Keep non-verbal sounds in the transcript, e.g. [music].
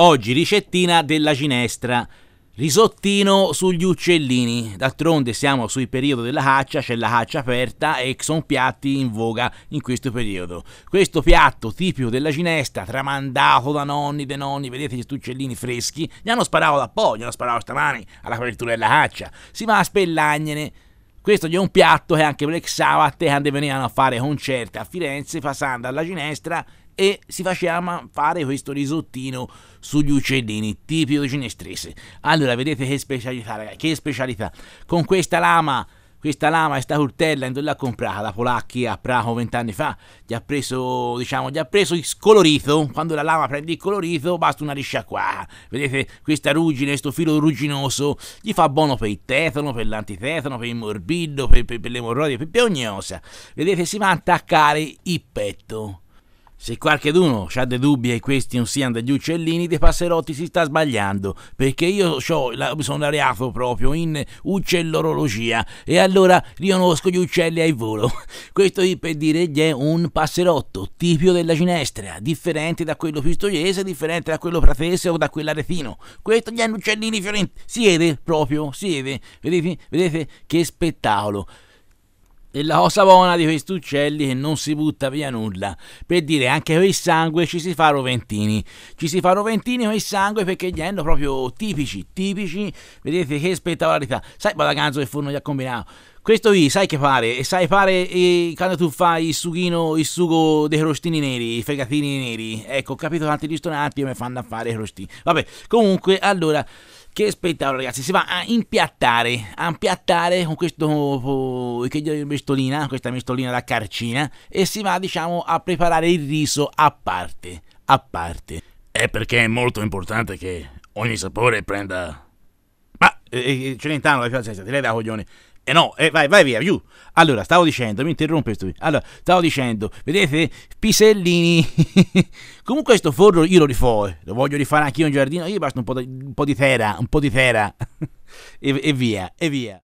Oggi ricettina della ginestra. Risottino sugli uccellini, d'altronde siamo sui periodo della caccia, c'è la caccia aperta e sono piatti in voga in questo periodo. Questo piatto tipico della ginestra, tramandato da nonni de nonni, vedete questi uccellini freschi, ne hanno sparato da po', ne hanno sparato stamani alla copertura della caccia, si va a spellagnene questo è un piatto che anche Black Sabbath quando venivano a fare concerti a Firenze passando alla ginestra e si faceva fare questo risottino sugli uccellini, tipico ginestrese. Allora, vedete che specialità, ragazzi, che specialità. Con questa lama questa lama, questa curtella, in l'ha comprata da polacchi a Praco vent'anni fa, gli ha preso, diciamo, gli ha preso il colorito, quando la lama prende il colorito basta una risciacquata, vedete questa ruggine, questo filo rugginoso, gli fa buono per il tetano, per l'antitetano per il morbido, per, per, per le morroide, per, per ogni cosa, vedete si va a attaccare il petto. Se qualcuno ha dei dubbi e questi non siano degli uccellini, dei passerotti si sta sbagliando, perché io sono areato proprio in uccellorologia e allora riconosco gli uccelli ai volo. [laughs] Questo per dire che è un passerotto, tipico della ginestra, differente da quello pistoiese, differente da quello pratese o da quello aretino. Questo gli hanno uccellini fiorenti, si vede proprio, siede. vedete, vedete che spettacolo. E la cosa buona di questi uccelli è che non si butta via nulla. Per dire, anche con il sangue ci si fa roventini. Ci si fa roventini con il sangue perché gli hanno proprio tipici, tipici. Vedete che spettacolarità. Sai, Balaganzo che forno gli ha combinato questo lì sai che fare, sai fare eh, quando tu fai il sughino, il sugo dei crostini neri, i fegatini neri. Ecco, ho capito tanti ristoranti come fanno a fare i crostini. Vabbè, comunque, allora, che spettacolo ragazzi, si va a impiattare, a impiattare con questo, eh, che mestolina, questa mestolina da carcina e si va diciamo a preparare il riso a parte, a parte. È perché è molto importante che ogni sapore prenda... Ma, eh, eh Celentano, lei eh, cioè, da coglione, eh no, eh, vai, vai via, giù. Allora, stavo dicendo, mi interrompe sto. Allora, stavo dicendo, vedete, pisellini. [laughs] Comunque questo forno io lo rifò, eh, lo voglio rifare anch'io in giardino, io basta un po' di, un po di terra, un po' di terra. [laughs] e, e via, e via.